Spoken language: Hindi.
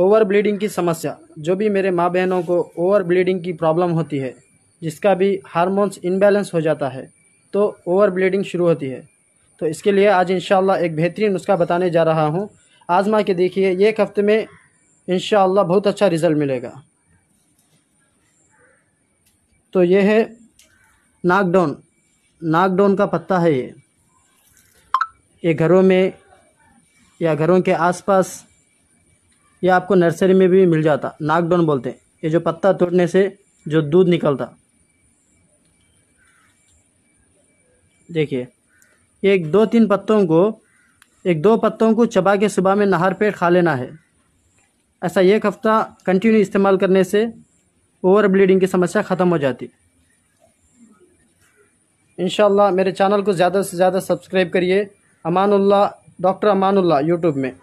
ओवर ब्लीडिंग की समस्या जो भी मेरे माँ बहनों को ओवर ब्लीडिंग की प्रॉब्लम होती है जिसका भी हारमोन्स इनबैलेंस हो जाता है तो ओवर ब्लीडिंग शुरू होती है तो इसके लिए आज इन एक बेहतरीन नुस्खा बताने जा रहा हूँ आजमा के देखिए एक हफ्ते में इन बहुत अच्छा रिज़ल्ट मिलेगा तो ये है नाकडाउन नाकडाउन का पत्ता है ये ये घरों में या घरों के आसपास ये आपको नर्सरी में भी मिल जाता नागडोन बोलते हैं ये जो पत्ता तोड़ने से जो दूध निकलता देखिए एक दो तीन पत्तों को एक दो पत्तों को चबा के सुबह में नहर पेट खा लेना है ऐसा एक हफ्ता कंटिन्यू इस्तेमाल करने से ओवर ब्लीडिंग की समस्या ख़त्म हो जाती इन मेरे चैनल को ज़्यादा से ज़्यादा सब्सक्राइब करिए अमानुल्ला डॉक्टर अमानुल्ला यूट्यूब में